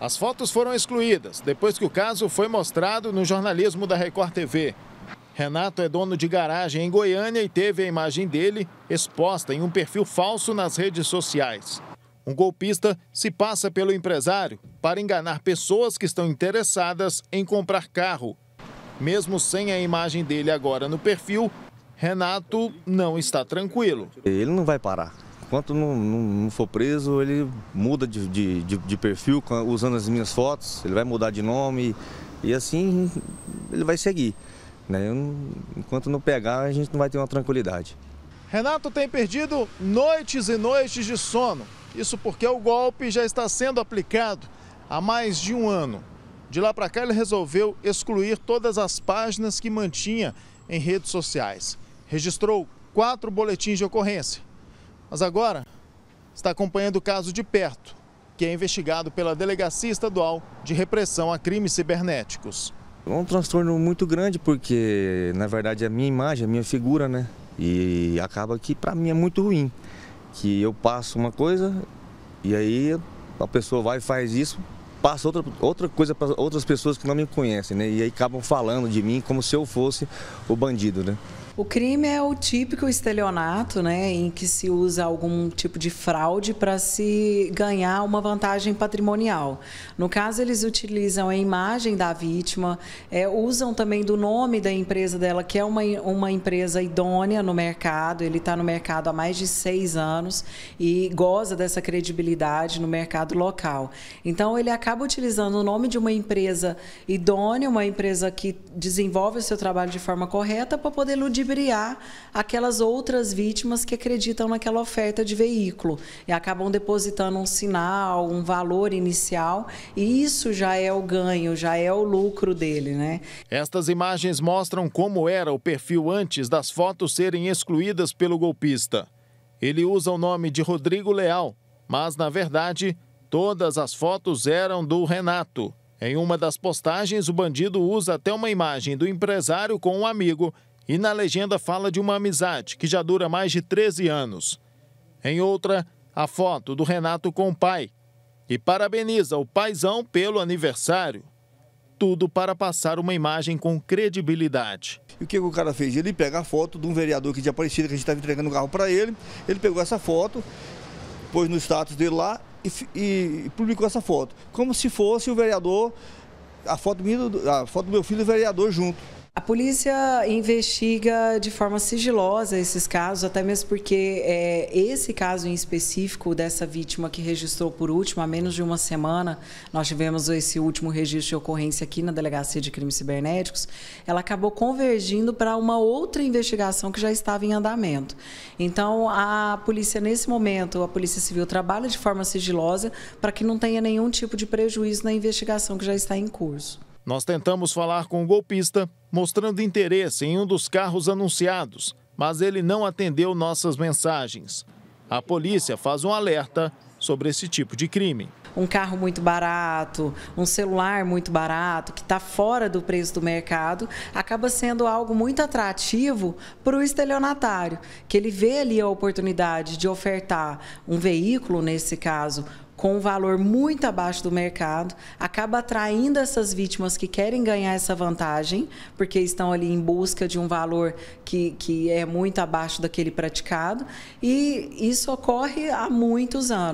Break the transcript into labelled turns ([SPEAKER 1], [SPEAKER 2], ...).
[SPEAKER 1] As fotos foram excluídas depois que o caso foi mostrado no jornalismo da Record TV. Renato é dono de garagem em Goiânia e teve a imagem dele exposta em um perfil falso nas redes sociais. Um golpista se passa pelo empresário para enganar pessoas que estão interessadas em comprar carro. Mesmo sem a imagem dele agora no perfil, Renato não está tranquilo.
[SPEAKER 2] Ele não vai parar enquanto não, não, não, for preso, ele muda de, de, de, de, perfil usando as minhas fotos, ele vai mudar de nome e, e assim ele vai seguir. Né? enquanto não pegar, a gente não vai ter uma tranquilidade. Renato tem
[SPEAKER 1] perdido noites e noites de sono. Isso porque o golpe já está sendo aplicado há mais de um ano. De lá para cá, ele resolveu excluir todas as páginas que mantinha em redes sociais. Registrou quatro boletins de ocorrência mas agora está acompanhando o caso de perto, que é investigado pela Delegacia Estadual de Repressão a Crimes
[SPEAKER 2] Cibernéticos. É um transtorno muito grande porque, na verdade, é a minha imagem, a minha figura, né? E acaba que para mim é muito ruim, que eu passo uma coisa e aí a pessoa vai e faz isso, passa outra, outra coisa para outras pessoas que não me conhecem, né? E aí acabam falando de mim como se eu fosse o bandido, né?
[SPEAKER 3] O crime é o típico estelionato, né, em que se usa algum tipo de fraude para se ganhar uma vantagem patrimonial. No caso, eles utilizam a imagem da vítima, é, usam também do nome da empresa dela, que é uma, uma empresa idônea no mercado, ele está no mercado há mais de seis anos e goza dessa credibilidade no mercado local. Então, ele acaba utilizando o nome de uma empresa idônea, uma empresa que desenvolve o seu trabalho de forma correta para poder ludibriar ludibriar aquelas outras vítimas que acreditam naquela oferta de veículo e acabam depositando um sinal, um valor inicial,
[SPEAKER 1] e isso já é o ganho,
[SPEAKER 3] já é o lucro dele, né?
[SPEAKER 1] Estas imagens mostram como era o perfil antes das fotos serem excluídas pelo golpista. Ele usa o nome de Rodrigo Leal, mas na verdade todas as fotos eram do Renato. Em uma das postagens, o bandido usa até uma imagem do empresário com um amigo e na legenda fala de uma amizade que já dura mais de 13 anos. Em outra, a foto do Renato com o pai, e parabeniza o paizão pelo aniversário. Tudo para passar uma imagem com
[SPEAKER 2] credibilidade. E o que o cara fez? Ele pega a foto de um vereador que já aparecia que a gente estava entregando o carro para ele. Ele pegou essa foto, pôs no status dele lá e, e, publicou essa foto. Como se fosse o vereador, a foto, minha, a foto do meu filho e o vereador junto.
[SPEAKER 3] A polícia investiga de forma sigilosa esses casos, até mesmo porque é, esse caso em específico dessa vítima que registrou por último, há menos de uma semana, nós tivemos esse último registro de ocorrência aqui na Delegacia de Crimes Cibernéticos, ela acabou convergindo para uma outra investigação que já estava em andamento. Então, a polícia, nesse momento, a Polícia Civil trabalha de forma sigilosa para que não tenha nenhum tipo de prejuízo na investigação que já está em curso.
[SPEAKER 1] Nós tentamos falar com o golpista, mostrando interesse em um dos carros anunciados, mas ele não atendeu nossas mensagens. A polícia faz um alerta sobre esse tipo de crime.
[SPEAKER 3] Um carro muito barato, um celular muito barato, que está fora do preço do mercado, acaba sendo algo muito atrativo para o estelionatário, que ele vê ali a oportunidade de ofertar um veículo, nesse caso, com um valor muito abaixo do mercado, acaba atraindo essas vítimas que querem ganhar essa vantagem, porque estão ali em busca de um valor que, que é muito abaixo daquele praticado, e isso ocorre há muitos anos.